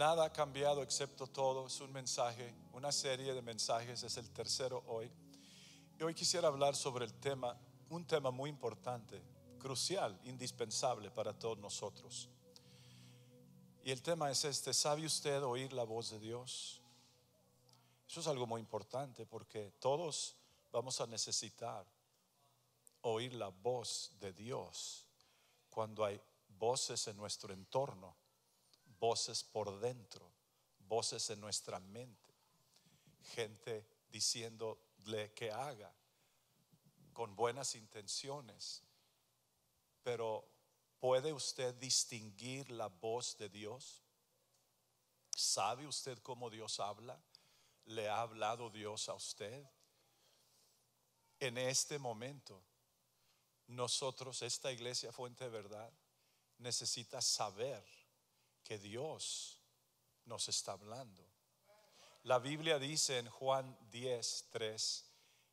Nada ha cambiado excepto todo. Es un mensaje, una serie de mensajes. Es el tercero hoy. Y hoy quisiera hablar sobre el tema, un tema muy importante, crucial, indispensable para todos nosotros. Y el tema es este, ¿sabe usted oír la voz de Dios? Eso es algo muy importante porque todos vamos a necesitar oír la voz de Dios cuando hay voces en nuestro entorno voces por dentro, voces en nuestra mente, gente diciéndole que haga con buenas intenciones, pero ¿puede usted distinguir la voz de Dios? ¿Sabe usted cómo Dios habla? ¿Le ha hablado Dios a usted? En este momento, nosotros, esta iglesia Fuente de Verdad, necesita saber Dios nos está hablando. La Biblia dice en Juan 10,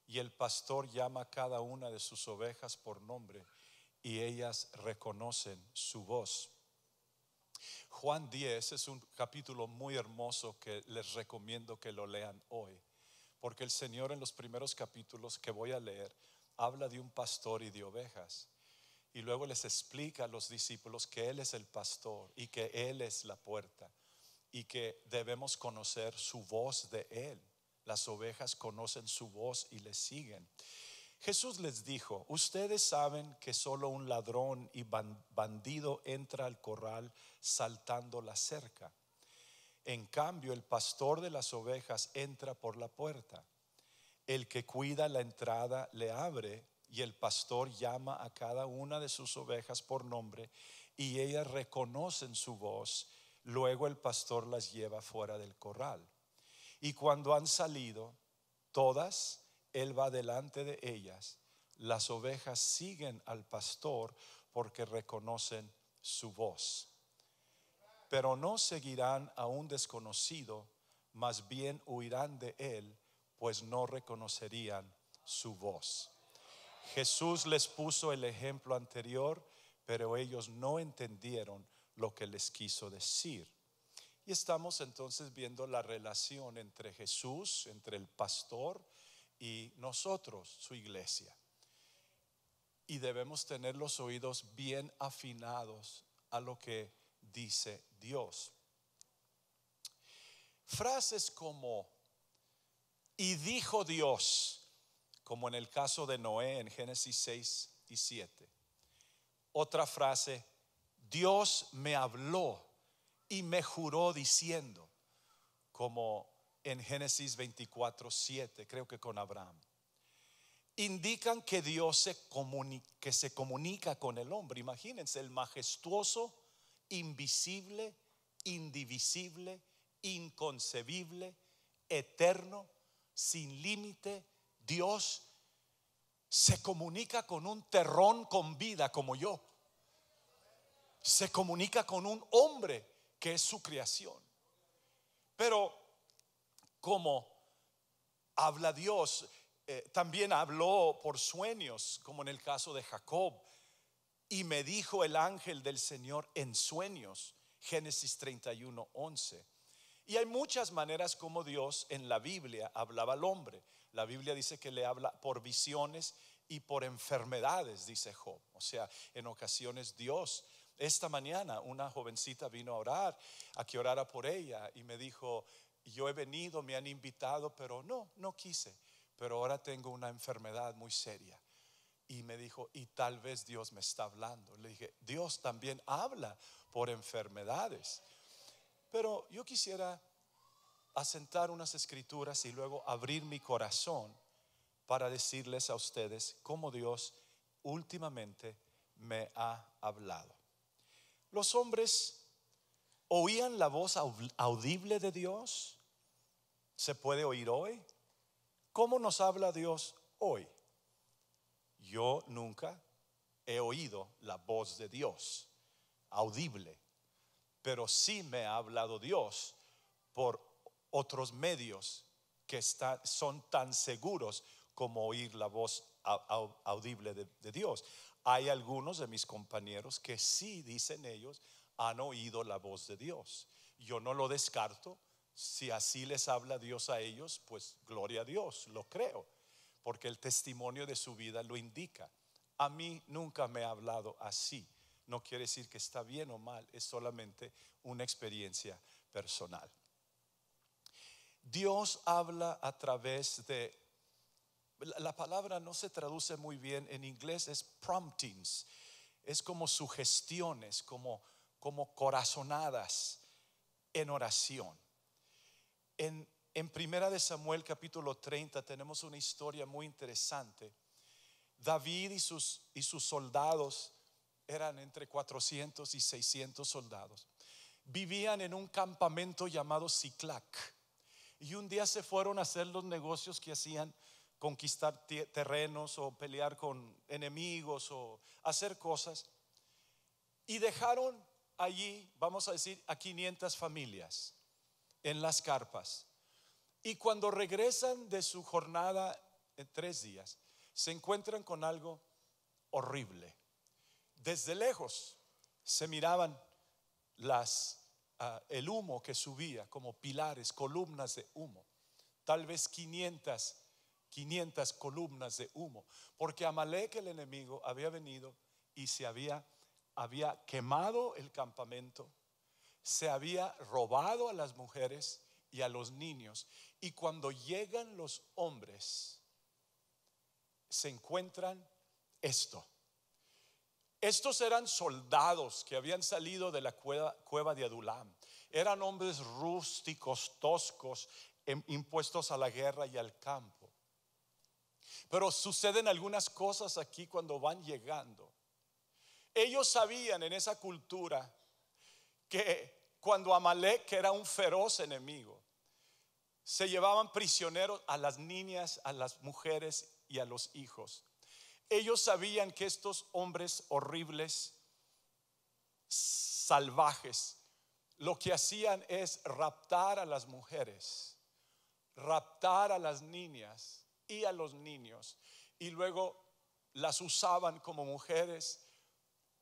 y el pastor llama a cada una de sus ovejas por nombre y ellas reconocen su voz. Juan 10 es un capítulo muy hermoso que les recomiendo que lo lean hoy, porque el Señor en los primeros capítulos que voy a leer habla de un pastor y de ovejas. Y luego les explica a los discípulos que Él es el pastor y que Él es la puerta y que debemos conocer su voz de Él. Las ovejas conocen su voz y le siguen. Jesús les dijo, ustedes saben que solo un ladrón y bandido entra al corral saltando la cerca. En cambio, el pastor de las ovejas entra por la puerta. El que cuida la entrada le abre y el pastor llama a cada una de sus ovejas por nombre y ellas reconocen su voz. Luego el pastor las lleva fuera del corral. Y cuando han salido, todas, él va delante de ellas. Las ovejas siguen al pastor porque reconocen su voz. Pero no seguirán a un desconocido, más bien huirán de él, pues no reconocerían su voz. Jesús les puso el ejemplo anterior, pero ellos no entendieron lo que les quiso decir. Y estamos entonces viendo la relación entre Jesús, entre el pastor y nosotros, su iglesia. Y debemos tener los oídos bien afinados a lo que dice Dios. Frases como, y dijo Dios, como en el caso de Noé en Génesis 6 y 7. Otra frase, Dios me habló y me juró diciendo, como en Génesis 24, 7, creo que con Abraham. Indican que Dios se comunica, se comunica con el hombre. Imagínense, el majestuoso, invisible, indivisible, inconcebible, eterno, sin límite, Dios se comunica con un terrón con vida como yo. Se comunica con un hombre que es su creación. Pero como habla Dios, eh, también habló por sueños, como en el caso de Jacob. Y me dijo el ángel del Señor en sueños, Génesis 31, 11. Y hay muchas maneras como Dios en la Biblia hablaba al hombre. La Biblia dice que le habla por visiones y por enfermedades, dice Job. O sea, en ocasiones Dios. Esta mañana una jovencita vino a orar, a que orara por ella y me dijo, yo he venido, me han invitado, pero no, no quise. Pero ahora tengo una enfermedad muy seria. Y me dijo, y tal vez Dios me está hablando. Le dije, Dios también habla por enfermedades. Pero yo quisiera asentar unas escrituras y luego abrir mi corazón para decirles a ustedes cómo Dios últimamente me ha hablado. Los hombres oían la voz audible de Dios. ¿Se puede oír hoy? ¿Cómo nos habla Dios hoy? Yo nunca he oído la voz de Dios audible, pero sí me ha hablado Dios por otros medios que son tan seguros como oír la voz audible de, de Dios. Hay algunos de mis compañeros que sí, dicen ellos, han oído la voz de Dios. Yo no lo descarto. Si así les habla Dios a ellos, pues gloria a Dios, lo creo, porque el testimonio de su vida lo indica. A mí nunca me ha hablado así. No quiere decir que está bien o mal, es solamente una experiencia personal. Dios habla a través de... La palabra no se traduce muy bien en inglés, es promptings, es como sugestiones, como, como corazonadas en oración. En, en Primera de Samuel capítulo 30 tenemos una historia muy interesante. David y sus, y sus soldados eran entre 400 y 600 soldados. Vivían en un campamento llamado Ciclac y un día se fueron a hacer los negocios que hacían, conquistar terrenos o pelear con enemigos o hacer cosas. Y dejaron allí, vamos a decir, a 500 familias en las carpas. Y cuando regresan de su jornada en tres días, se encuentran con algo horrible. Desde lejos se miraban las el humo que subía como pilares, columnas de humo, tal vez 500, 500 columnas de humo, porque Amalek el enemigo había venido y se había, había quemado el campamento, se había robado a las mujeres y a los niños, y cuando llegan los hombres, se encuentran esto estos eran soldados que habían salido de la cueva, de Adulam. Eran hombres rústicos, toscos, em, impuestos a la guerra y al campo. Pero suceden algunas cosas aquí cuando van llegando. Ellos sabían en esa cultura que cuando Amalek, era un feroz enemigo, se llevaban prisioneros a las niñas, a las mujeres y a los hijos. Ellos sabían que estos hombres horribles, salvajes, lo que hacían es raptar a las mujeres, raptar a las niñas y a los niños, y luego las usaban como mujeres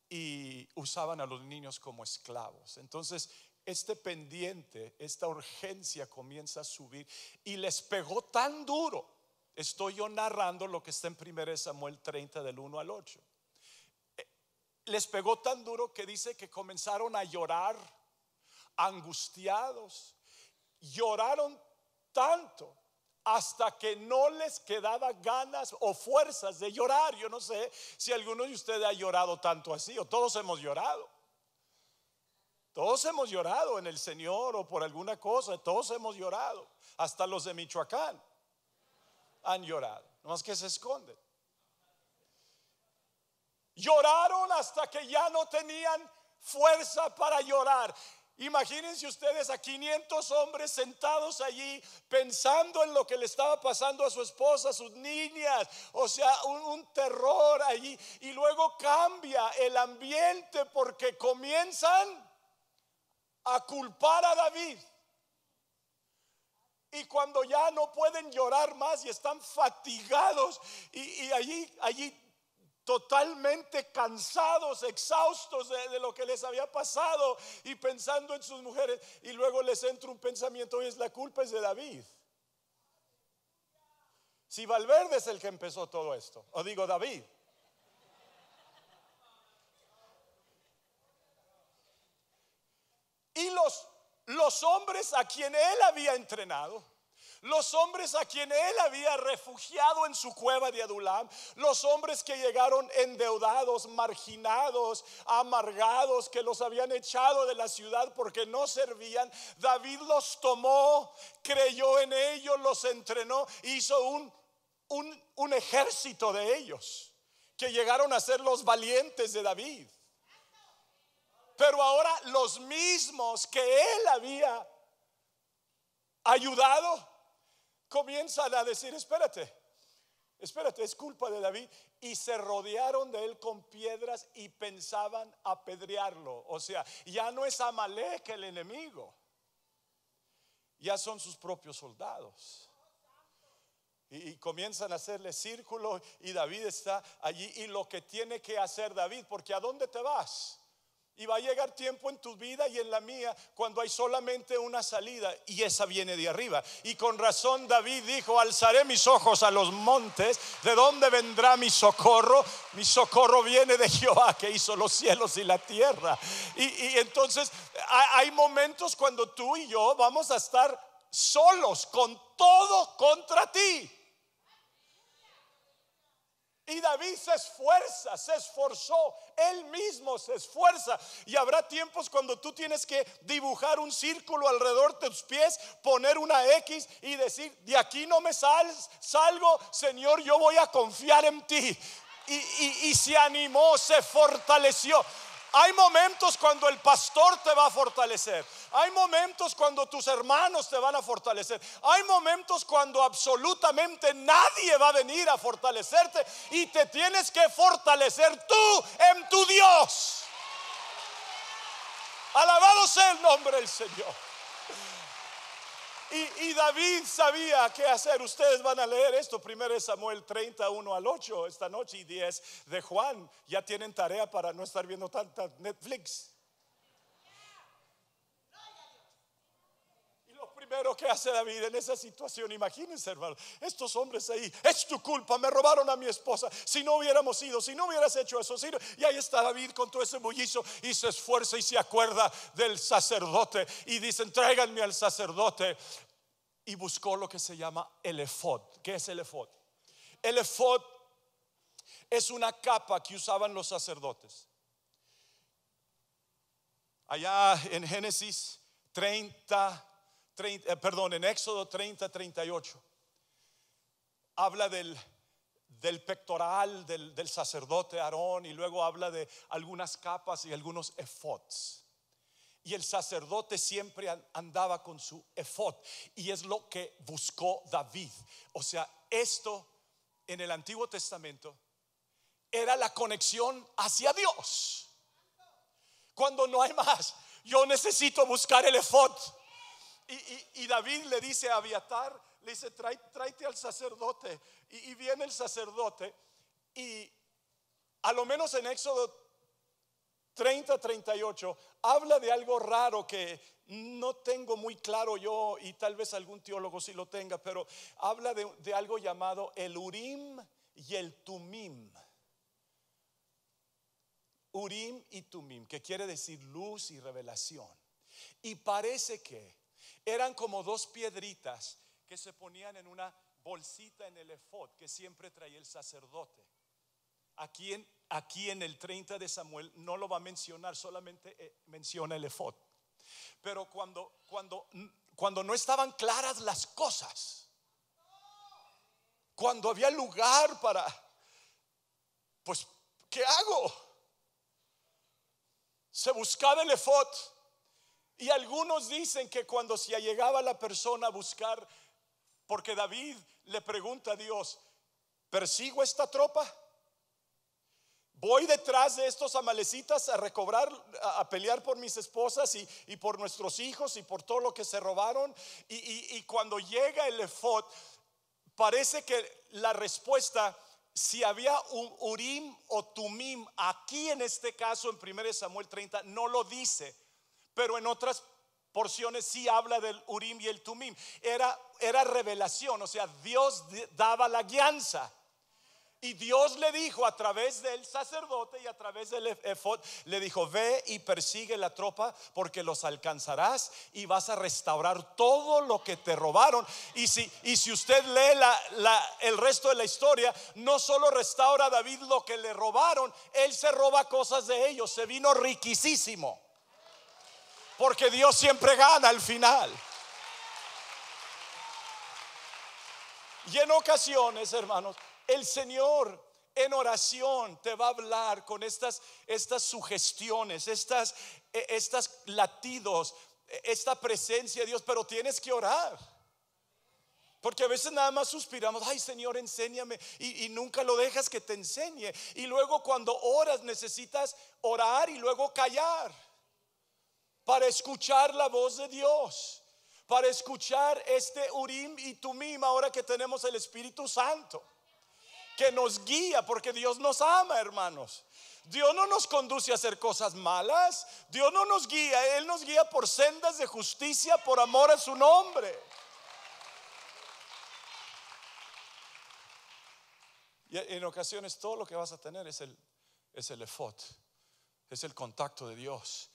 y usaban a los niños como esclavos. Entonces, este pendiente, esta urgencia comienza a subir y les pegó tan duro Estoy yo narrando lo que está en 1 Samuel 30 del 1 al 8. Eh, les pegó tan duro que dice que comenzaron a llorar, angustiados. Lloraron tanto hasta que no les quedaba ganas o fuerzas de llorar. Yo no sé si alguno de ustedes ha llorado tanto así, o todos hemos llorado. Todos hemos llorado en el Señor o por alguna cosa, todos hemos llorado, hasta los de Michoacán han llorado, más que se esconden. Lloraron hasta que ya no tenían fuerza para llorar. Imagínense ustedes a 500 hombres sentados allí pensando en lo que le estaba pasando a su esposa, a sus niñas, o sea, un, terror allí. Y luego cambia el ambiente porque comienzan a culpar a David. Y cuando ya no pueden llorar más y están fatigados y, allí, allí totalmente cansados, exhaustos de, lo que les había pasado y pensando en sus mujeres. Y luego les entra un pensamiento y es la culpa es de David. Si Valverde es el que empezó todo esto, o digo David. Y los los hombres a quien él había entrenado, los hombres a quien él había refugiado en su cueva de Adulam, los hombres que llegaron endeudados, marginados, amargados, que los habían echado de la ciudad porque no servían, David los tomó, creyó en ellos, los entrenó, hizo un, un ejército de ellos que llegaron a ser los valientes de David pero ahora los mismos que él había ayudado comienzan a decir, espérate, espérate, es culpa de David. Y se rodearon de él con piedras y pensaban apedrearlo. O sea, ya no es Amalek el enemigo, ya son sus propios soldados. Y, comienzan a hacerle círculo y David está allí y lo que tiene que hacer David, porque ¿a dónde te vas? Y va a llegar tiempo en tu vida y en la mía cuando hay solamente una salida y esa viene de arriba. Y con razón David dijo, alzaré mis ojos a los montes, ¿de dónde vendrá mi socorro? Mi socorro viene de Jehová que hizo los cielos y la tierra. Y, entonces hay momentos cuando tú y yo vamos a estar solos con todo contra ti. Y David se esfuerza, se esforzó, él mismo se esfuerza. Y habrá tiempos cuando tú tienes que dibujar un círculo alrededor de tus pies, poner una X y decir, de aquí no me salgo, Señor, yo voy a confiar en ti. Y, y se animó, se fortaleció. Hay momentos cuando el pastor te va a fortalecer. Hay momentos cuando tus hermanos te van a fortalecer. Hay momentos cuando absolutamente nadie va a venir a fortalecerte y te tienes que fortalecer tú en tu Dios. Alabado sea el nombre del Señor. Y, David sabía qué hacer. Ustedes van a leer esto. Primero es Samuel 31 al 8 esta noche y 10 de Juan. Ya tienen tarea para no estar viendo tanta Netflix. primero que hace David en esa situación, imagínense, hermano, estos hombres ahí, es tu culpa, me robaron a mi esposa. Si no hubiéramos ido, si no hubieras hecho eso, y ahí está David con todo ese bullizo y se esfuerza y se acuerda del sacerdote y dice tráiganme al sacerdote. Y buscó lo que se llama el efod. ¿Qué es el efod? El efod es una capa que usaban los sacerdotes. Allá en Génesis 30, eh, perdón, en Éxodo 30, 38, habla del, del pectoral del, sacerdote Aarón y luego habla de algunas capas y algunos efots. Y el sacerdote siempre andaba con su efod. Y es lo que buscó David. O sea, esto en el Antiguo Testamento era la conexión hacia Dios. Cuando no hay más, yo necesito buscar el efod. Y, David le dice a Abiatar, le dice, tráete al sacerdote. Y, viene el sacerdote. Y a lo menos en Éxodo 30, 38, habla de algo raro que no tengo muy claro yo y tal vez algún teólogo sí lo tenga, pero habla de algo llamado el Urim y el Tumim. Urim y Tumim, que quiere decir luz y revelación. Y parece que eran como dos piedritas que se ponían en una bolsita en el efod que siempre traía el sacerdote. Aquí en, aquí en el 30 de Samuel no lo va a mencionar, solamente eh, menciona el efod. Pero cuando, cuando, cuando no estaban claras las cosas, cuando había lugar para, pues, ¿qué hago? Se buscaba el efod y algunos dicen que cuando se llegaba la persona a buscar, porque David le pregunta a Dios, ¿persigo esta tropa? Voy detrás de estos amalecitas a recobrar, a pelear por mis esposas y, por nuestros hijos y por todo lo que se robaron. Y, cuando llega el efod, parece que la respuesta, si había un Urim o Tumim, aquí en este caso en 1 Samuel 30, no lo dice pero en otras porciones sí habla del Urim y el Tumim. Era, era revelación, o sea, Dios daba la guianza. Y Dios le dijo a través del sacerdote y a través del efod, le dijo, ve y persigue la tropa porque los alcanzarás y vas a restaurar todo lo que te robaron. Y si, y si usted lee el resto de la historia, no solo restaura David lo que le robaron, él se roba cosas de ellos, se vino riquísimo. Porque Dios siempre gana al final. Y en ocasiones, hermanos, el Señor en oración te va a hablar con estas, estas sugestiones, estas, e, estas latidos, e, esta presencia de Dios, pero tienes que orar. Porque a veces nada más suspiramos, ay Señor, enséñame, y, y, nunca lo dejas que te enseñe. Y luego cuando oras necesitas orar y luego callar para escuchar la voz de Dios, para escuchar este Urim y Tumim ahora que tenemos el Espíritu Santo, que nos guía, porque Dios nos ama, hermanos. Dios no nos conduce a hacer cosas malas, Dios no nos guía, Él nos guía por sendas de justicia, por amor a su nombre. Y en ocasiones todo lo que vas a tener es el, es el efot, es el contacto de Dios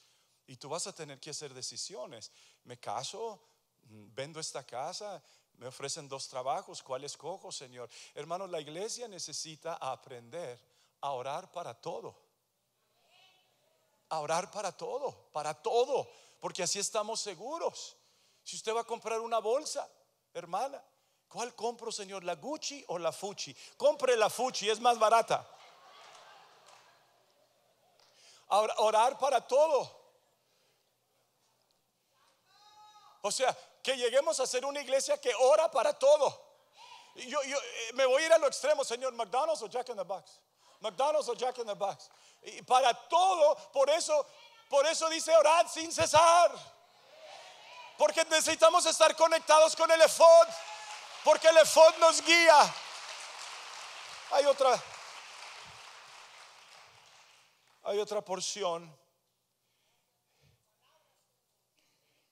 y tú vas a tener que hacer decisiones. ¿Me caso? Mm, ¿Vendo esta casa? Me ofrecen dos trabajos. ¿Cuál escojo, Señor? Hermanos la iglesia necesita aprender a orar para todo. A orar para todo, para todo. Porque así estamos seguros. Si usted va a comprar una bolsa, hermana, ¿cuál compro, Señor? ¿La Gucci o la Fuchi? Compre la Fuchi, es más barata. orar para todo. O sea, que lleguemos a ser una iglesia que ora para todo. Yo, yo eh, me voy a ir a lo extremo, señor, McDonald's o Jack in the Box. McDonald's o Jack in the Box. Y para todo, por eso, por eso dice orad sin cesar. Porque necesitamos estar conectados con el efod, porque el efod nos guía. Hay otra hay otra porción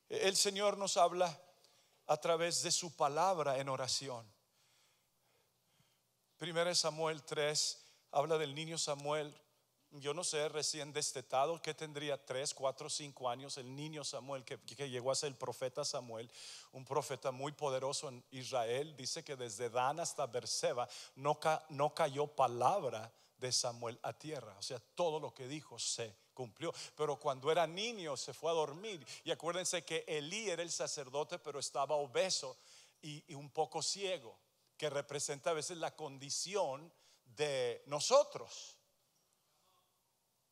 El Señor nos habla a través de su palabra en oración. Primero Samuel 3 habla del niño Samuel. Yo no sé, recién destetado, que tendría 3, 4, 5 años, el niño Samuel, que, llegó a ser el profeta Samuel, un profeta muy poderoso en Israel. Dice que desde Dan hasta Berseba no, no cayó palabra de Samuel a tierra. O sea, todo lo que dijo se cumplió. Pero cuando era niño se fue a dormir. Y acuérdense que Elí era el sacerdote, pero estaba obeso y, un poco ciego, que representa a veces la condición de nosotros.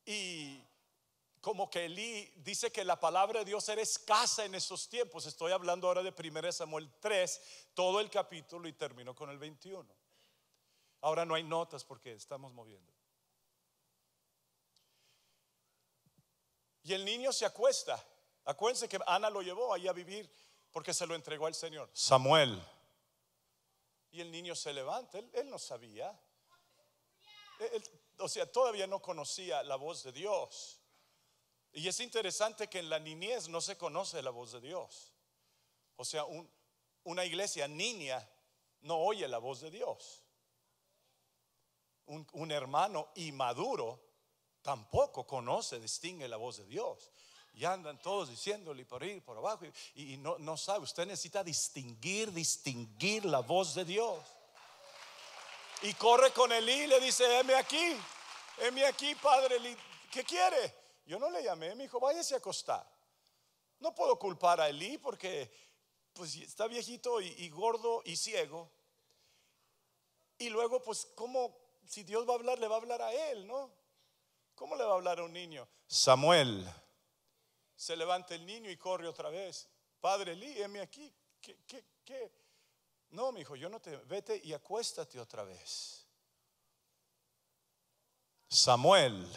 Y como que Elí dice que la palabra de Dios era escasa en esos tiempos. Estoy hablando ahora de 1 Samuel 3, todo el capítulo y termino con el 21. Ahora no hay notas porque estamos moviendo. Y el niño se acuesta. Acuérdense que Ana lo llevó ahí a vivir porque se lo entregó al Señor. Samuel. Y el niño se levanta. Él, no sabía. o sea, todavía no conocía la voz de Dios. Y es interesante que en la niñez no se conoce la voz de Dios. O sea, una iglesia niña no oye la voz de Dios. Un, un hermano inmaduro tampoco conoce, distingue la voz de Dios. Y andan todos diciéndole por ir, por abajo, y, no, no sabe, usted necesita distinguir, distinguir la voz de Dios. Y corre con Elí y le dice, heme aquí, heme aquí, padre, ¿qué quiere? Yo no le llamé, me dijo, váyase a acostar. No puedo culpar a Elí porque pues está viejito y, y, gordo y ciego. Y luego, pues, ¿cómo? Si Dios va a hablar, le va a hablar a él, ¿no? ¿Cómo le va a hablar a un niño? Samuel. Se levanta el niño y corre otra vez. Padre Elí, heme aquí. ¿Qué, qué, qué? No, mi hijo, yo no te. Vete y acuéstate otra vez. Samuel.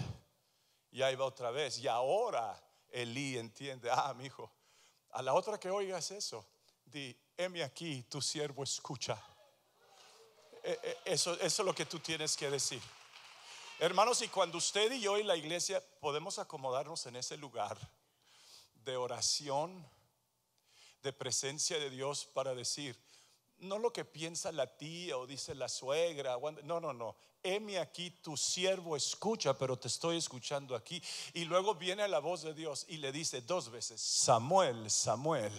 Y ahí va otra vez. Y ahora Elí entiende. Ah, mi hijo, a la otra que oigas eso, di, heme aquí, tu siervo escucha. E, e, eso, eso es lo que tú tienes que decir. Hermanos, y cuando usted y yo y la iglesia podemos acomodarnos en ese lugar de oración, de presencia de Dios para decir, no lo que piensa la tía o dice la suegra, no, no, no. Heme aquí, tu siervo escucha, pero te estoy escuchando aquí. Y luego viene la voz de Dios y le dice dos veces, Samuel, Samuel.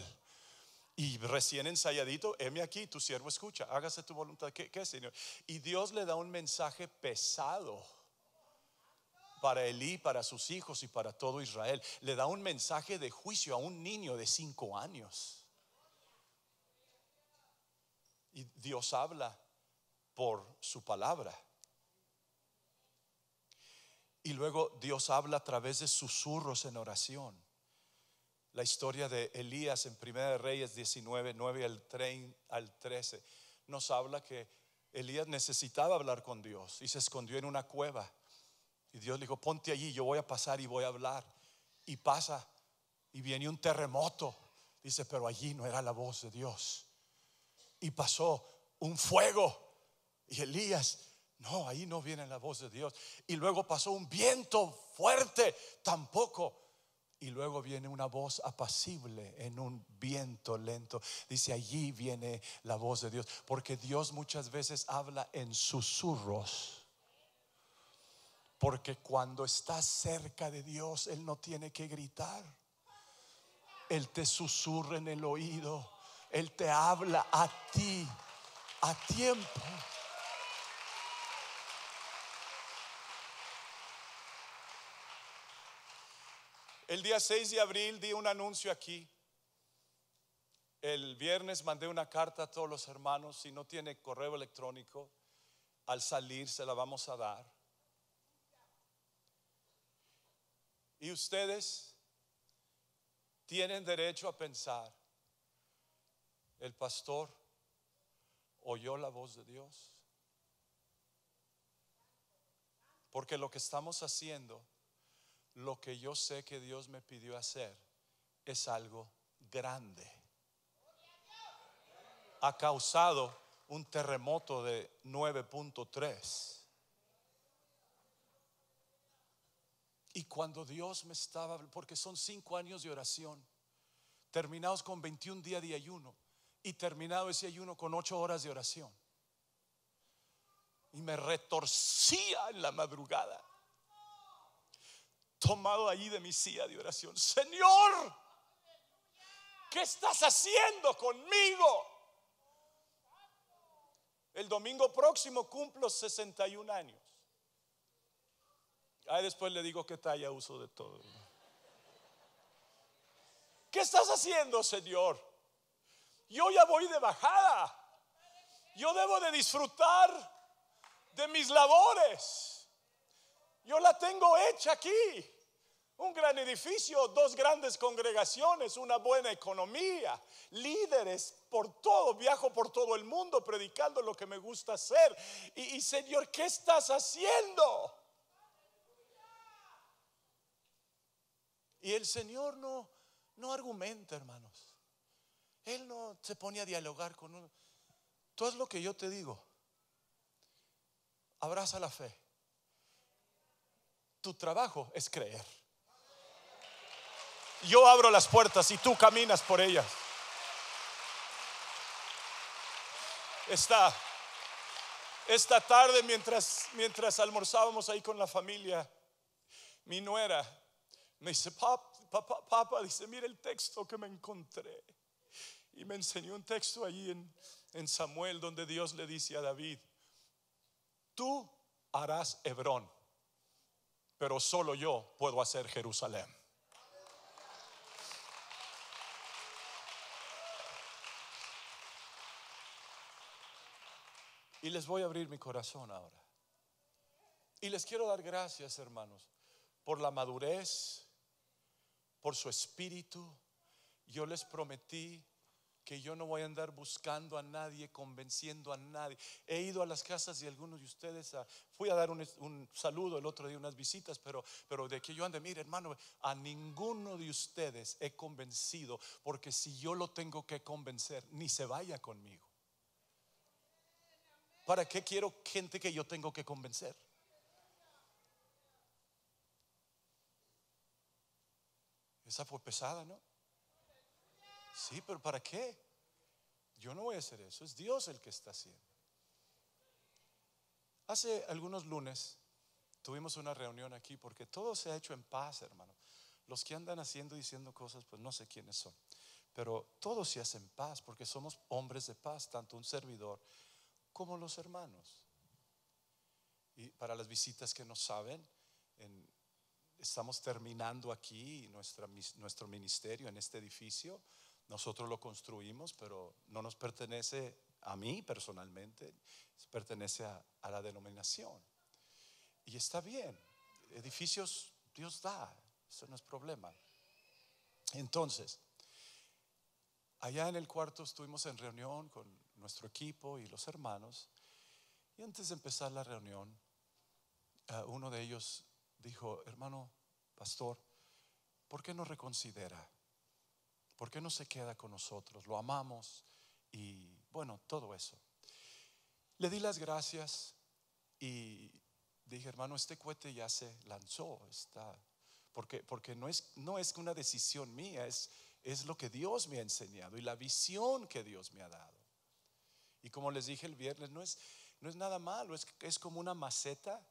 Y recién ensayadito, heme aquí, tu siervo escucha, hágase tu voluntad. qué Señor? Y Dios le da un mensaje pesado para Elí, para sus hijos y para todo Israel. Le da un mensaje de juicio a un niño de cinco años. Y Dios habla por su palabra. Y luego Dios habla a través de susurros en oración. La historia de Elías en 1 Reyes 19, 9 al 13 nos habla que Elías necesitaba hablar con Dios y se escondió en una cueva. Y Dios le dijo, ponte allí, yo voy a pasar y voy a hablar. Y pasa, y viene un terremoto. Dice, pero allí no era la voz de Dios. Y pasó un fuego. Y Elías, no, ahí no viene la voz de Dios. Y luego pasó un viento fuerte, tampoco. Y luego viene una voz apacible en un viento lento. Dice, allí viene la voz de Dios. Porque Dios muchas veces habla en susurros porque cuando estás cerca de Dios, Él no tiene que gritar. Él te susurra en el oído. Él te habla a ti, a tiempo. El día 6 de abril di un anuncio aquí. El viernes mandé una carta a todos los hermanos. Si no tiene correo electrónico, al salir se la vamos a dar. Y ustedes tienen derecho a pensar, el pastor oyó la voz de Dios. Porque lo que estamos haciendo, lo que yo sé que Dios me pidió hacer, es algo grande. Ha causado un terremoto de 9.3 Y cuando Dios me estaba, porque son cinco años de oración, terminados con 21 días de ayuno y terminado ese ayuno con ocho horas de oración. Y me retorcía en la madrugada, tomado ahí de mi silla de oración. Señor, ¿qué estás haciendo conmigo? El domingo próximo cumplo 61 años. Ahí después le digo que talla uso de todo. ¿Qué estás haciendo, Señor? Yo ya voy de bajada. Yo debo de disfrutar de mis labores. Yo la tengo hecha aquí. Un gran edificio, dos grandes congregaciones, una buena economía, líderes por todo, viajo por todo el mundo predicando lo que me gusta hacer. Y, y Señor, ¿qué estás haciendo? Y el Señor no, no argumenta, hermanos. Él no se pone a dialogar con uno. Tú es lo que yo te digo. Abraza la fe. Tu trabajo es creer. Yo abro las puertas y tú caminas por ellas. Esta, esta tarde, mientras, mientras almorzábamos ahí con la familia, mi nuera me dice, papá, papá, dice, mira el texto que me encontré. Y me enseñó un texto allí en, en Samuel donde Dios le dice a David, tú harás Hebrón, pero solo yo puedo hacer Jerusalén. Y les voy a abrir mi corazón ahora. Y les quiero dar gracias, hermanos, por la madurez por su espíritu, yo les prometí que yo no voy a andar buscando a nadie, convenciendo a nadie. He ido a las casas de algunos de ustedes, fui a dar un, saludo el otro día, unas visitas, pero, pero de que yo ande, mire hermano, a ninguno de ustedes he convencido, porque si yo lo tengo que convencer, ni se vaya conmigo. ¿Para qué quiero gente que yo tengo que convencer? Esa fue pesada, ¿no? Sí, pero ¿para qué? Yo no voy a hacer eso, es Dios el que está haciendo. Hace algunos lunes tuvimos una reunión aquí porque todo se ha hecho en paz, hermano. Los que andan haciendo y diciendo cosas, pues no sé quiénes son. Pero todo se hace en paz porque somos hombres de paz, tanto un servidor como los hermanos. Y para las visitas que no saben, en, estamos terminando aquí nuestra, nuestro ministerio en este edificio. Nosotros lo construimos, pero no nos pertenece a mí personalmente, pertenece a, a la denominación. Y está bien, edificios Dios da, eso no es problema. Entonces, allá en el cuarto estuvimos en reunión con nuestro equipo y los hermanos, y antes de empezar la reunión, eh, uno de ellos dijo, hermano pastor, ¿por qué no reconsidera? ¿Por qué no se queda con nosotros? Lo amamos y bueno, todo eso. Le di las gracias y dije, hermano, este cohete ya se lanzó, está, porque, porque no, es, no es una decisión mía, es, es lo que Dios me ha enseñado y la visión que Dios me ha dado. Y como les dije el viernes, no es, no es nada malo, es, es como una maceta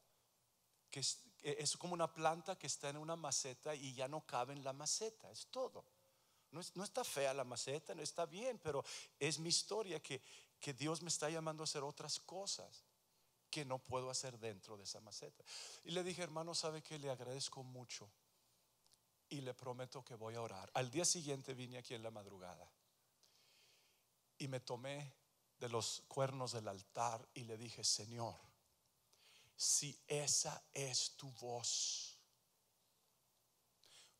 que, e, es como una planta que está en una maceta y ya no cabe en la maceta, es todo. No, está fea la maceta, no está bien, pero es mi historia que, que Dios me está llamando a hacer otras cosas que no puedo hacer dentro de esa maceta. Y le dije, hermano, sabe que le agradezco mucho y le prometo que voy a orar. Al día siguiente vine aquí en la madrugada y me tomé de los cuernos del altar y le dije, Señor, si esa es tu voz.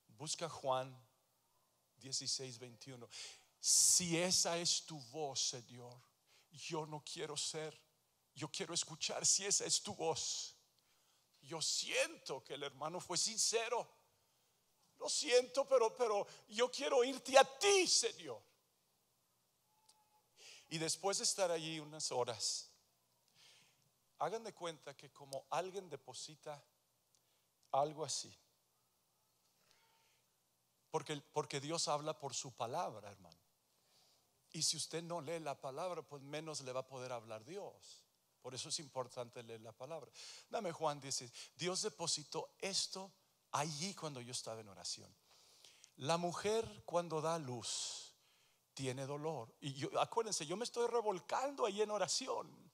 Busca Juan 16, 21. Si esa es tu voz, Señor, yo no quiero ser, yo quiero escuchar si esa es tu voz. Yo siento que el hermano fue sincero. Lo siento, pero, pero yo quiero irte a ti, Señor. Y después de estar allí unas horas, Hagan de cuenta que como alguien deposita algo así, porque, porque Dios habla por su palabra, hermano. Y si usted no lee la palabra, pues menos le va a poder hablar Dios. Por eso es importante leer la palabra. Dame Juan dice, Dios depositó esto allí cuando yo estaba en oración. La mujer cuando da luz tiene dolor. Y yo, acuérdense, yo me estoy revolcando ahí en oración.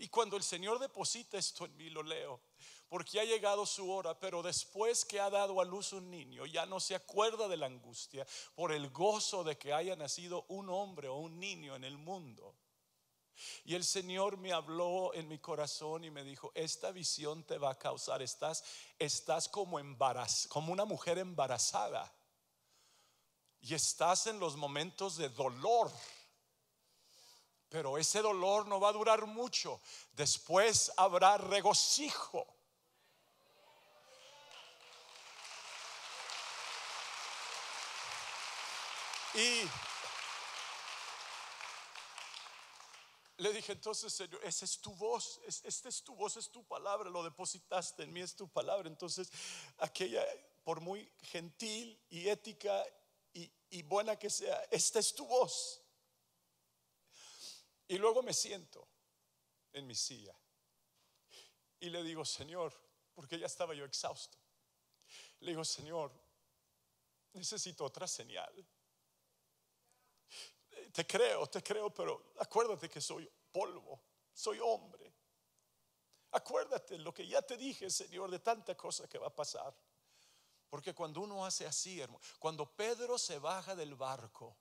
Y cuando el Señor deposita esto en mí, lo leo, porque ha llegado su hora, pero después que ha dado a luz un niño, ya no se acuerda de la angustia por el gozo de que haya nacido un hombre o un niño en el mundo. Y el Señor me habló en mi corazón y me dijo, esta visión te va a causar, estás, estás como, embarazada, como una mujer embarazada y estás en los momentos de dolor pero ese dolor no va a durar mucho. Después habrá regocijo. Y le dije, entonces, Señor, esa es tu voz, esta es tu voz, es tu palabra, lo depositaste en mí, es tu palabra. Entonces, aquella, por muy gentil y ética y buena que sea, esta es tu voz. Y luego me siento en mi silla y le digo, Señor, porque ya estaba yo exhausto. Le digo, Señor, necesito otra señal. Te creo, te creo, pero acuérdate que soy polvo, soy hombre. Acuérdate lo que ya te dije, Señor, de tanta cosa que va a pasar. Porque cuando uno hace así, hermano, cuando Pedro se baja del barco,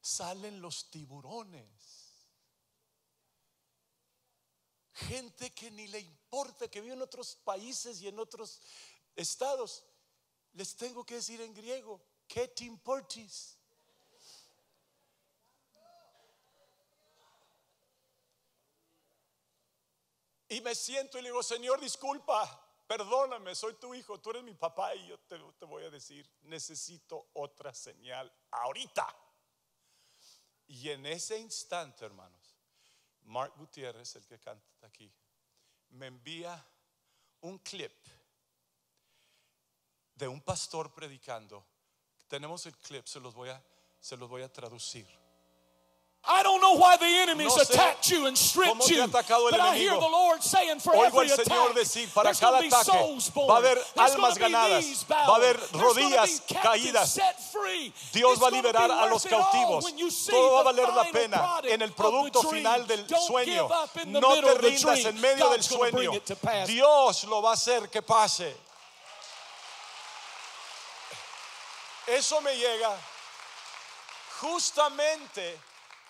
salen los tiburones gente que ni le importa, que vive en otros países y en otros estados. Les tengo que decir en griego, ¿qué te importes Y me siento y le digo, Señor, disculpa, perdóname, soy tu hijo, tú eres mi papá y yo te voy a decir, necesito otra señal ahorita. Y en ese instante, hermano, Mark Gutiérrez, el que canta aquí, me envía un clip de un pastor predicando. Tenemos el clip, se los voy a, se los voy a traducir no sé attacked you and stripped you, atacado enemigo. I hear Oigo al Señor decir, para cada ataque va a haber almas ganadas, va a haber rodillas caídas. Dios va a liberar a los cautivos. Todo va a valer la pena en el producto final del sueño. No te rindas en medio del sueño. Dios lo va a hacer que pase. Eso me llega justamente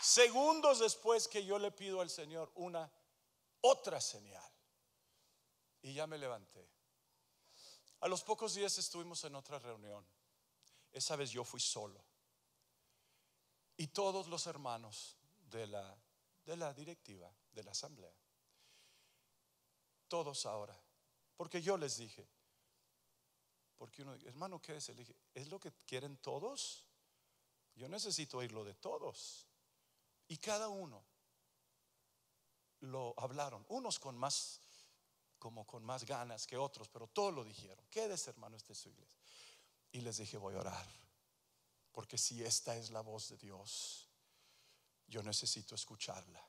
segundos después que yo le pido al Señor una otra señal. Y ya me levanté. A los pocos días estuvimos en otra reunión. Esa vez yo fui solo. Y todos los hermanos de la, directiva, de la asamblea, todos ahora, porque yo les dije, porque uno, hermano, ¿qué es? Le dije, ¿es lo que quieren todos? Yo necesito oírlo de todos. Y cada uno lo hablaron, unos con más como con más ganas que otros, pero todos lo dijeron. Quédese, hermano, este es su iglesia. Y les dije, voy a orar, porque si esta es la voz de Dios, yo necesito escucharla.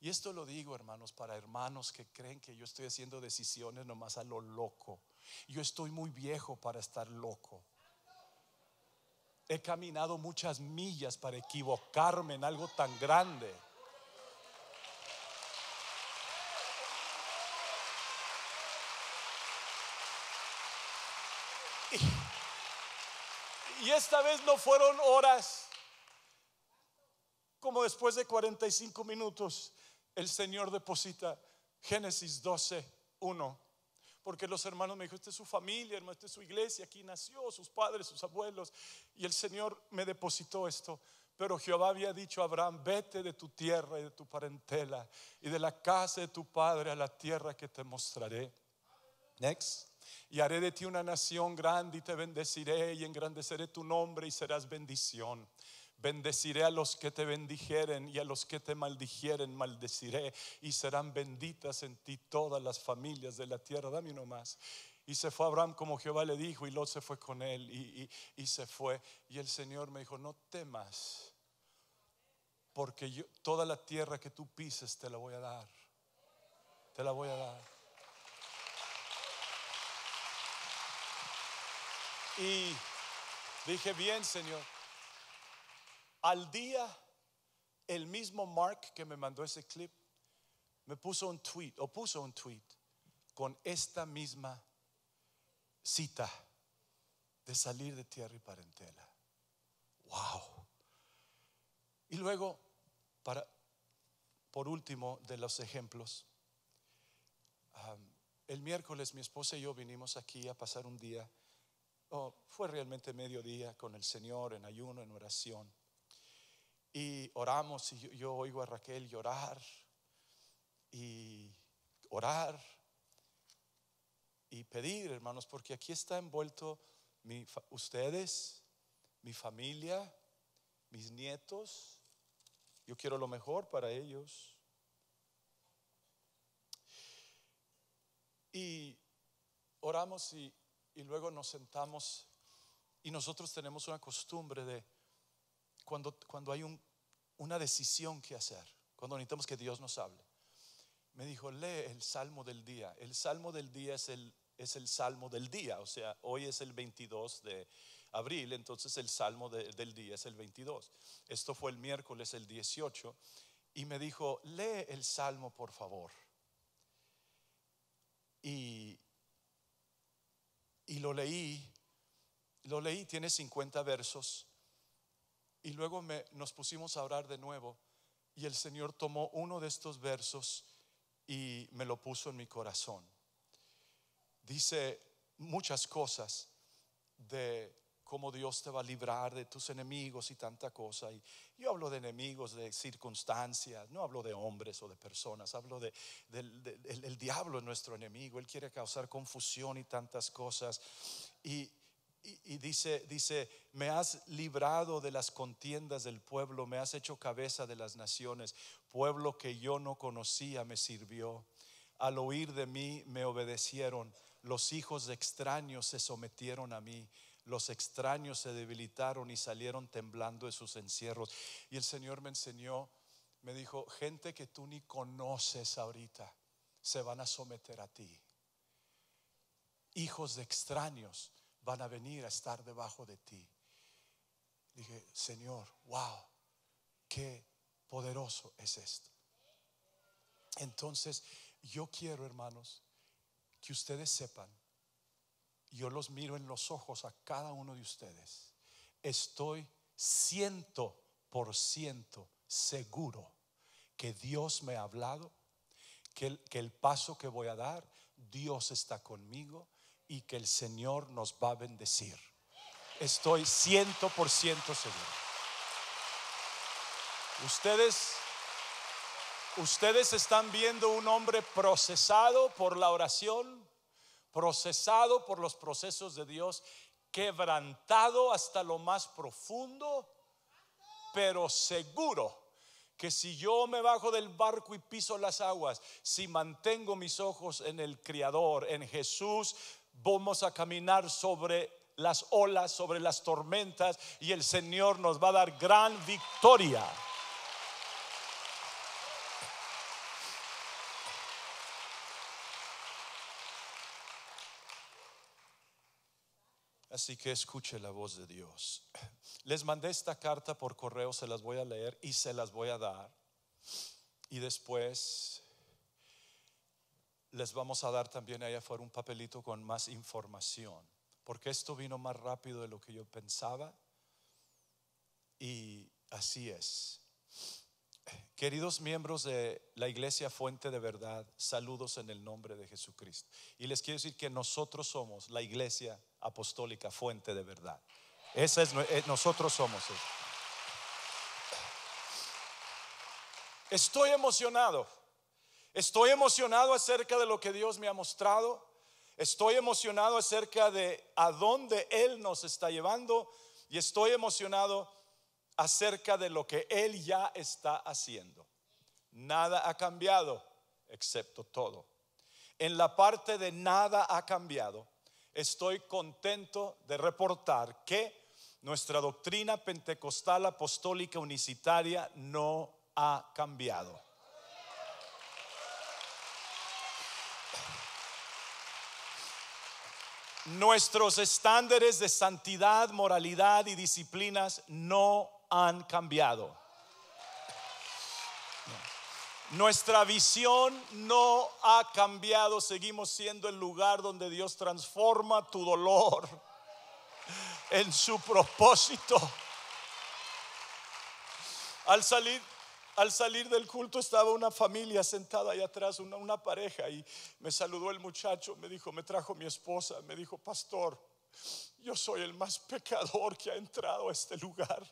Y esto lo digo, hermanos, para hermanos que creen que yo estoy haciendo decisiones nomás a lo loco. Yo estoy muy viejo para estar loco. He caminado muchas millas para equivocarme en algo tan grande. Y, esta vez no fueron horas, como después de 45 minutos, el Señor deposita Génesis 12, 1 porque los hermanos me dijo, esta es su familia, hermano, esta es su iglesia, aquí nació, sus padres, sus abuelos, y el Señor me depositó esto. Pero Jehová había dicho a Abraham, vete de tu tierra y de tu parentela y de la casa de tu padre a la tierra que te mostraré. Next. Y haré de ti una nación grande y te bendeciré y engrandeceré tu nombre y serás bendición. Bendeciré a los que te bendijeren y a los que te maldijeren, maldeciré. Y serán benditas en ti todas las familias de la tierra. Dame uno más. Y se fue Abraham como Jehová le dijo, y Lot se fue con él, y, y se fue. Y el Señor me dijo, no temas, porque yo, toda la tierra que tú pises te la voy a dar. Te la voy a dar. Y dije, bien, Señor. Al día, el mismo Mark que me mandó ese clip, me puso un tweet o puso un tweet con esta misma cita de salir de tierra y parentela. Wow. Y luego, por último, de los ejemplos, el miércoles mi esposa y yo vinimos aquí a pasar un día, fue realmente mediodía con el Señor en ayuno, en oración. Y oramos y yo, oigo a Raquel llorar y orar y pedir, hermanos, porque aquí está envuelto mi, ustedes, mi familia, mis nietos. Yo quiero lo mejor para ellos. Y oramos y luego nos sentamos y nosotros tenemos una costumbre de cuando, hay una decisión que hacer, cuando necesitamos que Dios nos hable, me dijo, lee el Salmo del día. El Salmo del día es el, es el Salmo del día, o sea, hoy es el 22 de abril, entonces el Salmo del día es el 22. Esto fue el miércoles, el 18, y me dijo, lee el Salmo, por favor. Y, y lo leí, lo leí, tiene 50 versos, y luego nos pusimos a orar de nuevo y el Señor tomó uno de estos versos y me lo puso en mi corazón. Dice muchas cosas de cómo Dios te va a librar de tus enemigos y tanta cosa. Y yo hablo de enemigos, de circunstancias, no hablo de hombres o de personas, hablo del diablo es nuestro enemigo, él quiere causar confusión y tantas cosas. Y, y, dice, dice, me has librado de las contiendas del pueblo, me has hecho cabeza de las naciones, pueblo que yo no conocía me sirvió. Al oír de mí me obedecieron, los hijos de extraños se sometieron a mí, los extraños se debilitaron y salieron temblando de sus encierros. Y el Señor me enseñó, me dijo, gente que tú ni conoces ahorita, se van a someter a ti. Hijos de extraños van a venir a estar debajo de ti. Dije, Señor, wow, qué poderoso es esto. Entonces, yo quiero, hermanos, que ustedes sepan, yo los miro en los ojos a cada uno de ustedes. Estoy ciento por ciento seguro que Dios me ha hablado, que que el paso que voy a dar, Dios está conmigo, y que el Señor nos va a bendecir. Estoy ciento por ciento seguro. Ustedes, ustedes están viendo un hombre procesado por la oración, procesado por los procesos de Dios, quebrantado hasta lo más profundo, pero seguro que si yo me bajo del barco y piso las aguas, si mantengo mis ojos en el Criador, en Jesús, vamos a caminar sobre las olas, sobre las tormentas y el Señor nos va a dar gran victoria. Así que escuche la voz de Dios. Les mandé esta carta por correo, se las voy a leer y se las voy a dar. Y después les vamos a dar también allá afuera un papelito con más información, porque esto vino más rápido de lo que yo pensaba y así es. Queridos miembros de la Iglesia Fuente de Verdad, saludos en el nombre de Jesucristo. Y les quiero decir que nosotros somos la Iglesia Apostólica Fuente de Verdad. Esa es, eh, nosotros somos eso. Estoy emocionado. Estoy emocionado acerca de lo que Dios me ha mostrado. Estoy emocionado acerca de a dónde Él nos está llevando. Y estoy emocionado acerca de lo que Él ya está haciendo. Nada ha cambiado, excepto todo. En la parte de nada ha cambiado, estoy contento de reportar que nuestra doctrina pentecostal apostólica unicitaria no ha cambiado. Nuestros estándares de santidad, moralidad y disciplinas no han cambiado. Nuestra visión no ha cambiado, seguimos siendo el lugar donde Dios transforma tu dolor en su propósito. Al salir al salir del culto estaba una familia sentada ahí atrás, una, pareja, y me saludó el muchacho, me dijo, me trajo mi esposa, me dijo, pastor, yo soy el más pecador que ha entrado a este lugar.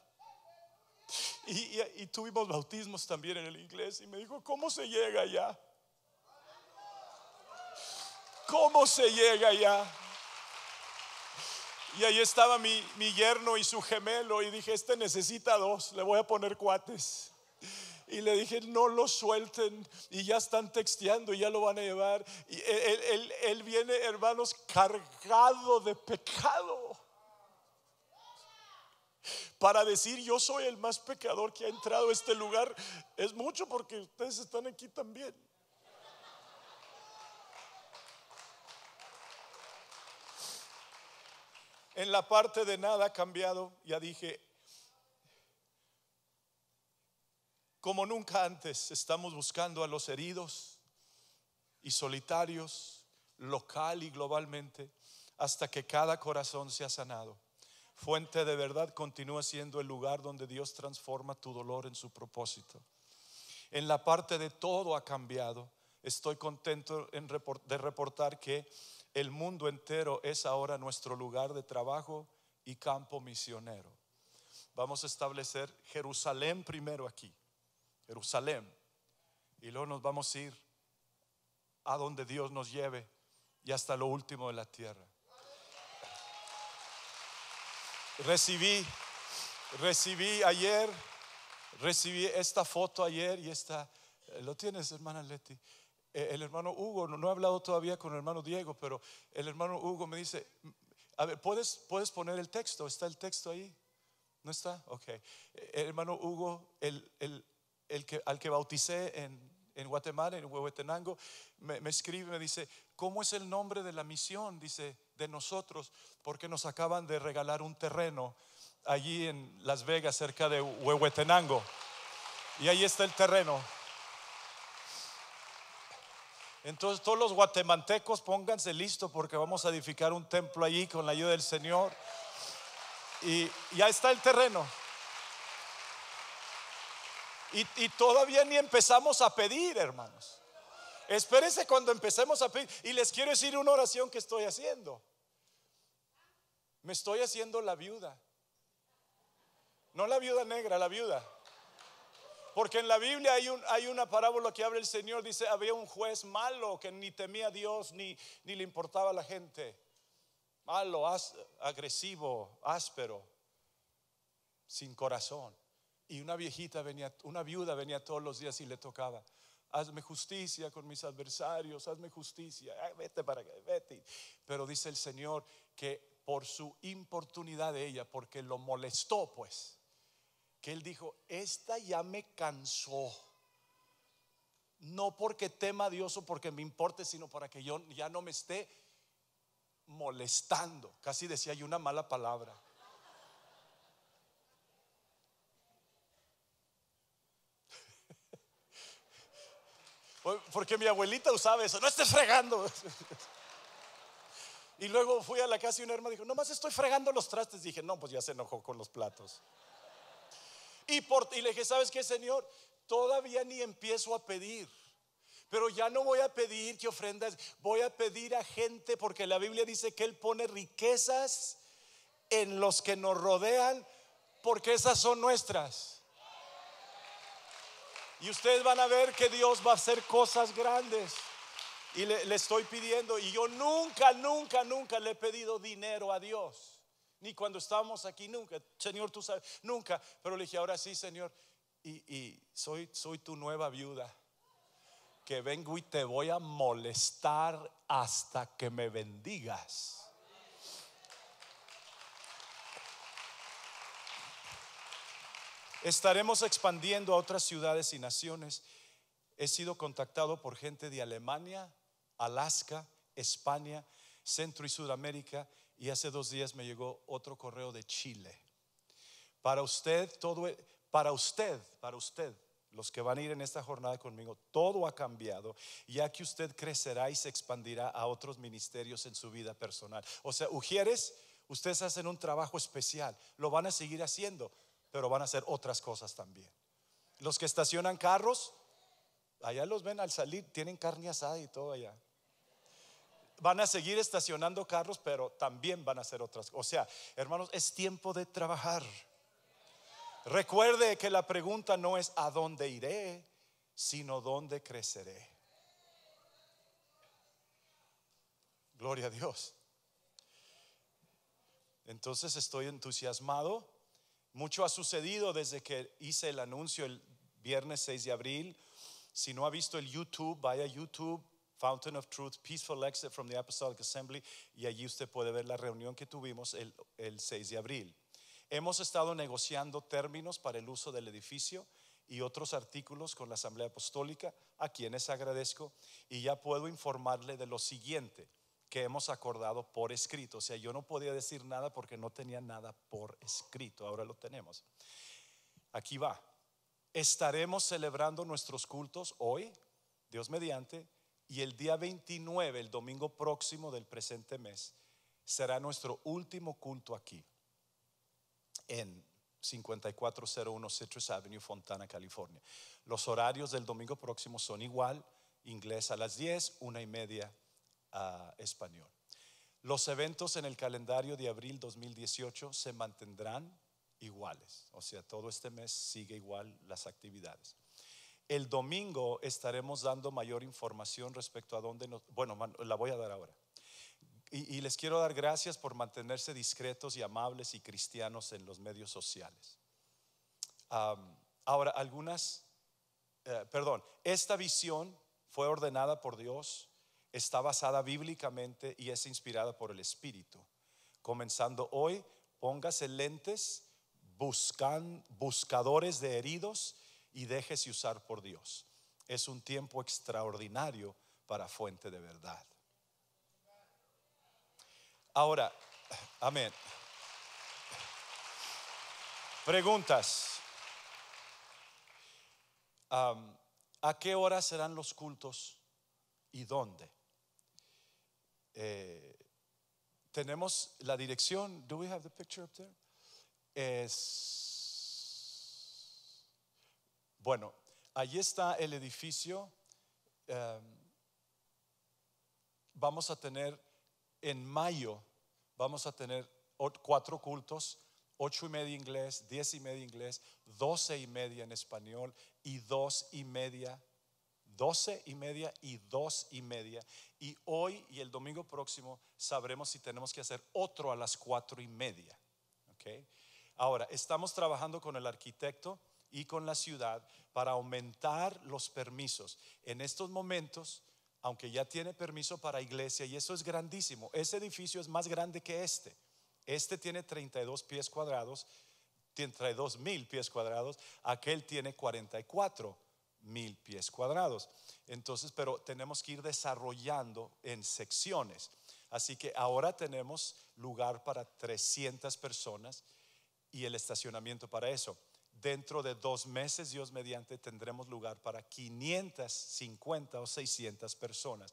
Y, tuvimos bautismos también en el inglés y me dijo, ¿cómo se llega allá? ¿Cómo se llega allá? Y ahí estaba mi, mi yerno y su gemelo y dije, este necesita dos, le voy a poner cuates y le dije, no lo suelten y ya están texteando y ya lo van a llevar. Y e, e, él, él viene, hermanos, cargado de pecado para decir yo soy el más pecador que ha entrado a este lugar es mucho porque ustedes están aquí también. En la parte de nada ha cambiado, ya dije, Como nunca antes estamos buscando a los heridos y solitarios, local y globalmente, hasta que cada corazón sea sanado. Fuente de verdad continúa siendo el lugar donde Dios transforma tu dolor en su propósito. En la parte de todo ha cambiado. Estoy contento de reportar que el mundo entero es ahora nuestro lugar de trabajo y campo misionero. Vamos a establecer Jerusalén primero aquí. Jerusalén, y luego nos vamos a ir a donde Dios nos lleve y hasta lo último de la tierra. Recibí, recibí ayer, recibí esta foto ayer y esta, eh, lo tienes hermana Leti, eh, el hermano Hugo, no, he hablado todavía con el hermano Diego, pero el hermano Hugo me dice, mm, a ver, ¿puedes, puedes poner el texto? ¿Está el texto ahí? ¿No está? Ok. Eh, hermano Hugo, el, el, al que bauticé en, Guatemala, en Huehuetenango, me, escribe me dice, ¿cómo es el nombre de la misión? Dice, de nosotros, porque nos acaban de regalar un terreno allí en Las Vegas, cerca de Huehuetenango. Y ahí está el terreno. Entonces todos los guatemaltecos pónganse listos porque vamos a edificar un templo allí con la ayuda del Señor. Y ya está el terreno. Y, todavía ni empezamos a pedir, hermanos. Espérense cuando empecemos a pedir. Y les quiero decir una oración que estoy haciendo. Me estoy haciendo la viuda. No la viuda negra, la viuda. Porque en la Biblia hay, una parábola que habla el Señor, dice, había un juez malo que ni temía a Dios ni, le importaba a la gente. Malo, agresivo, áspero, sin corazón. Y una viejita venía, una viuda venía todos los días y le tocaba. Hazme justicia con mis adversarios, hazme justicia, vete para que vete. Pero dice el Señor que por su importunidad de ella, porque lo molestó, pues, que él dijo, esta ya me cansó. No porque tema a Dios o porque me importe, sino para que yo ya no me esté molestando. Casi decía, hay una mala palabra. Porque mi abuelita usaba eso, no estés fregando. Y luego fui a la casa y un hermano dijo, nomás estoy fregando los trastes. Dije, no, pues ya se enojó con los platos. Y, y le dije, ¿sabes qué, Señor? Todavía ni empiezo a pedir. Pero ya no voy a pedir que ofrendas, voy a pedir a gente porque la Biblia dice que Él pone riquezas en los que nos rodean porque esas son nuestras. Y ustedes van a ver que Dios va a hacer cosas grandes. Y le, estoy pidiendo, y yo nunca, nunca, nunca le he pedido dinero a Dios. Ni cuando estábamos aquí, nunca. Señor, tú sabes, nunca. Pero le dije, ahora sí, Señor. Y, y soy, soy tu nueva viuda. Que vengo y te voy a molestar hasta que me bendigas. Estaremos expandiendo a otras ciudades y naciones. He sido contactado por gente de Alemania, Alaska, España, Centro y Sudamérica y hace dos días me llegó otro correo de Chile. Para usted, para usted, para usted, los que van a ir en esta jornada conmigo, todo ha cambiado, ya que usted crecerá y se expandirá a otros ministerios en su vida personal. O sea, Ujieres, ustedes hacen un trabajo especial, lo van a seguir haciendo, pero van a hacer otras cosas también. Los que estacionan carros, allá los ven al salir, tienen carne asada y todo allá. Van a seguir estacionando carros, pero también van a hacer otras. O sea, hermanos, es tiempo de trabajar. Recuerde que la pregunta no es a dónde iré, sino dónde creceré. Gloria a Dios. Entonces estoy entusiasmado mucho ha sucedido desde que hice el anuncio el viernes 6 de abril. Si no ha visto el YouTube, vaya a YouTube, Fountain of Truth, Peaceful Exit from the Apostolic Assembly, y allí usted puede ver la reunión que tuvimos el, 6 de abril. Hemos estado negociando términos para el uso del edificio y otros artículos con la Asamblea Apostólica, a quienes agradezco, y ya puedo informarle de lo siguiente que hemos acordado por escrito. O sea, yo no podía decir nada porque no tenía nada por escrito. Ahora lo tenemos. Aquí va. Estaremos celebrando nuestros cultos hoy, Dios mediante, y el día 29, el domingo próximo del presente mes, será nuestro último culto aquí, en 5401 Citrus Avenue, Fontana, California. Los horarios del domingo próximo son igual, inglés a las 10, una y media español. Los eventos en el calendario de abril 2018 se mantendrán iguales, o sea, todo este mes sigue igual las actividades. El domingo estaremos dando mayor información respecto a dónde nos... Bueno, la voy a dar ahora. Y, les quiero dar gracias por mantenerse discretos y amables y cristianos en los medios sociales. ahora, algunas... Eh, perdón, esta visión fue ordenada por Dios está basada bíblicamente y es inspirada por el Espíritu. Comenzando hoy, póngase lentes, buscan, buscadores de heridos y déjese usar por Dios. Es un tiempo extraordinario para fuente de verdad. Ahora, amén. Preguntas. ¿A qué hora serán los cultos y dónde? Eh, tenemos la dirección. Do we have the picture there? Es bueno. Allí está el edificio. Em, vamos a tener en mayo, vamos a tener cuatro cultos, ocho y media inglés, diez y media inglés, doce y media en español y dos y media doce y media y dos y media. Y hoy y el domingo próximo sabremos si tenemos que hacer otro a las cuatro y media. Okay. Ahora, estamos trabajando con el arquitecto y con la ciudad para aumentar los permisos. En estos momentos, aunque ya tiene permiso para iglesia, y eso es grandísimo, ese edificio es más grande que este. Este tiene 32 pies cuadrados, tiene 32 mil pies cuadrados, aquel tiene 44 mil pies cuadrados. Entonces, pero tenemos que ir desarrollando en secciones. Así que ahora tenemos lugar para 300 personas y el estacionamiento para eso. Dentro de dos meses, Dios mediante, tendremos lugar para 550 o 600 personas.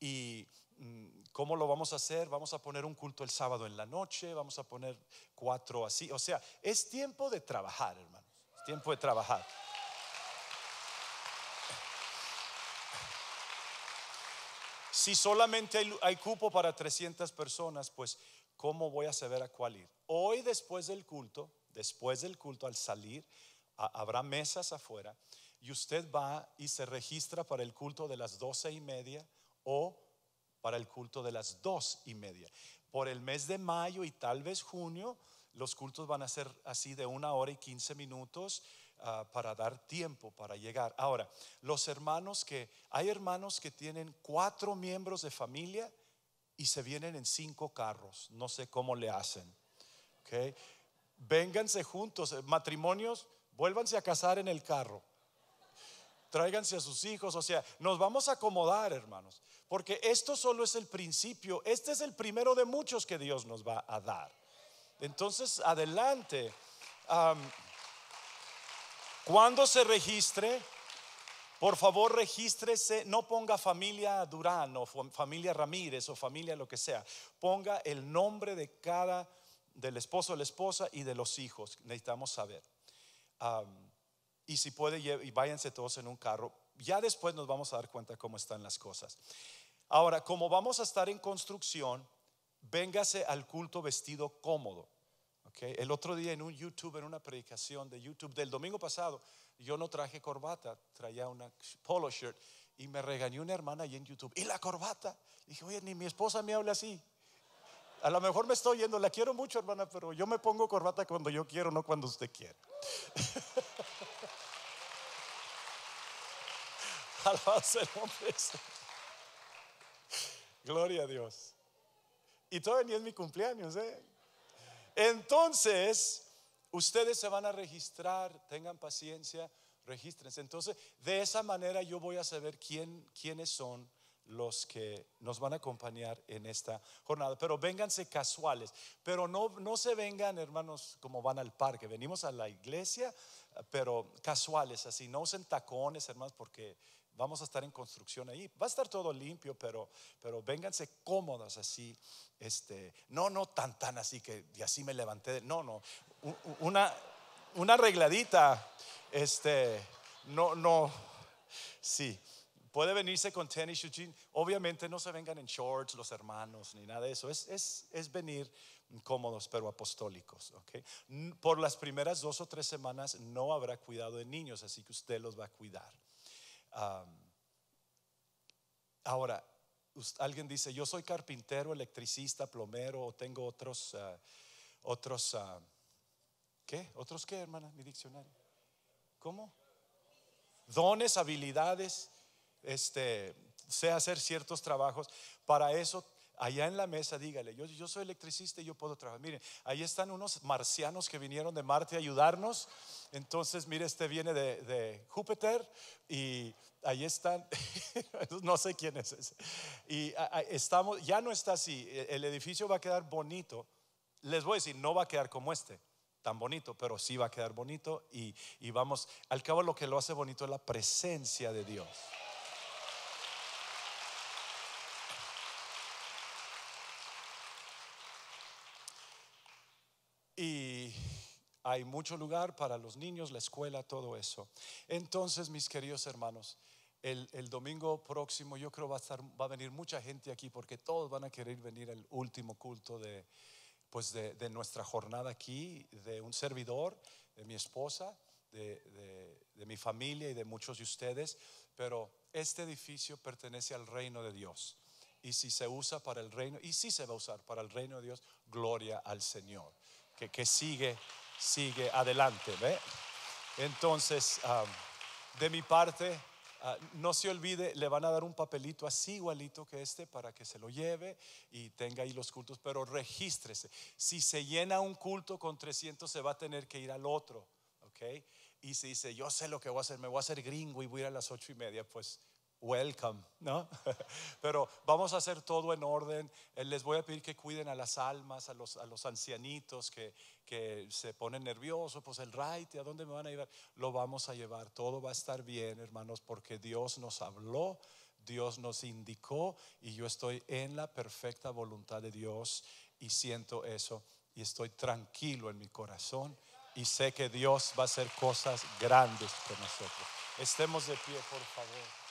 Y mm, ¿Cómo lo vamos a hacer? Vamos a poner un culto el sábado en la noche, vamos a poner cuatro así. O sea, es tiempo de trabajar, hermanos. Es tiempo de trabajar. Si solamente hay, cupo para 300 personas, pues ¿cómo voy a saber a cuál ir? Hoy después del culto, después del culto al salir, habrá mesas afuera y usted va y se registra para el culto de las doce y media o para el culto de las dos y media. Por el mes de mayo y tal vez junio, los cultos van a ser así de una hora y quince minutos Ah, para dar tiempo para llegar. Ahora, los hermanos que, hay hermanos que tienen cuatro miembros de familia y se vienen en cinco carros, no sé cómo le hacen. Okay. Vénganse juntos, eh, matrimonios, vuélvanse a casar en el carro tráiganse a sus hijos, o sea, nos vamos a acomodar, hermanos, porque esto solo es el principio, este es el primero de muchos que Dios nos va a dar. Entonces, adelante. Cuando se registre, por favor regístrese, no ponga familia Durán o familia Ramírez o familia lo que sea. Ponga el nombre de cada, del esposo, la esposa y de los hijos. Necesitamos saber. y si puede, y váyanse todos en un carro. Ya después nos vamos a dar cuenta cómo están las cosas. Ahora, como vamos a estar en construcción, véngase al culto vestido cómodo. El otro día en un YouTube, en una predicación de YouTube del domingo pasado, yo no traje corbata, traía una polo shirt y me regañó una hermana ahí en YouTube. ¿Y la corbata? dije, oye, ni mi esposa me habla así. A lo mejor me estoy yendo, la quiero mucho, hermana, pero yo me pongo corbata cuando yo quiero, no cuando usted quiere. el Gloria a Dios. Y todavía ni es mi cumpleaños, ¿eh? Entonces, ustedes se van a registrar, tengan paciencia, regístrense. Entonces, de esa manera yo voy a saber quién, quiénes son los que nos van a acompañar en esta jornada. Pero vénganse casuales, pero no, no se vengan, hermanos, como van al parque. Venimos a la iglesia, pero casuales, así. No usen tacones, hermanos, porque Vamos a estar en construcción ahí. Va a estar todo limpio, pero, pero vénganse cómodas así. Este, no, no tan, tan así que así me levanté. No, no. Una, una arregladita. Este, no, no. Sí. Puede venirse con tenis, Obviamente no se vengan en shorts los hermanos ni nada de eso. Es, es, es venir cómodos pero apostólicos. ¿okay? Por las primeras dos o tres semanas no habrá cuidado de niños, así que usted los va a cuidar ahora, alguien dice, yo soy carpintero, electricista, plomero, o tengo otros, eh, otros, que, ah, ¿qué? ¿Otros qué, hermana? Mi diccionario. ¿Cómo? Dones, habilidades, este, sé hacer ciertos trabajos. Para eso, allá en la mesa, dígale, yo, yo soy electricista y yo puedo trabajar. Miren, ahí están unos marcianos que vinieron de Marte a ayudarnos. Entonces, mire, este viene de, de Júpiter y ahí están, no sé quién es ese. Y estamos, ya no está así, e, el edificio va a quedar bonito. Les voy a decir, no va a quedar como este, tan bonito, pero sí va a quedar bonito y vamos, al cabo lo que lo hace bonito es la presencia de Dios. Hay mucho lugar para los niños, la escuela, todo eso. Entonces, mis queridos hermanos, el, domingo próximo yo creo va a, estar, va a venir mucha gente aquí porque todos van a querer venir al último culto de, pues de, nuestra jornada aquí, de un servidor, de mi esposa, de, mi familia y de muchos de ustedes. Pero este edificio pertenece al reino de Dios. Y si se usa para el reino, y si se va a usar para el reino de Dios, gloria al Señor, que, que sigue sigue adelante. ¿ve? Entonces, de mi parte, ah, no se olvide, le van a dar un papelito así igualito que este para que se lo lleve y tenga ahí los cultos, pero regístrese. Si se llena un culto con 300, se va a tener que ir al otro. ¿ok? Y si dice, yo sé lo que voy a hacer, me voy a hacer gringo y voy a ir a las ocho y media, pues welcome, ¿no? Pero vamos a hacer todo en orden. Eh, les voy a pedir que cuiden a las almas, a los, a los ancianitos que, que se ponen nerviosos, pues el right ¿a dónde me van a llevar? Lo vamos a llevar, todo va a estar bien, hermanos, porque Dios nos habló. Dios nos indicó y yo estoy en la perfecta voluntad de Dios y siento eso y estoy tranquilo en mi corazón y sé que Dios va a hacer cosas grandes con nosotros. Estemos de pie, por favor.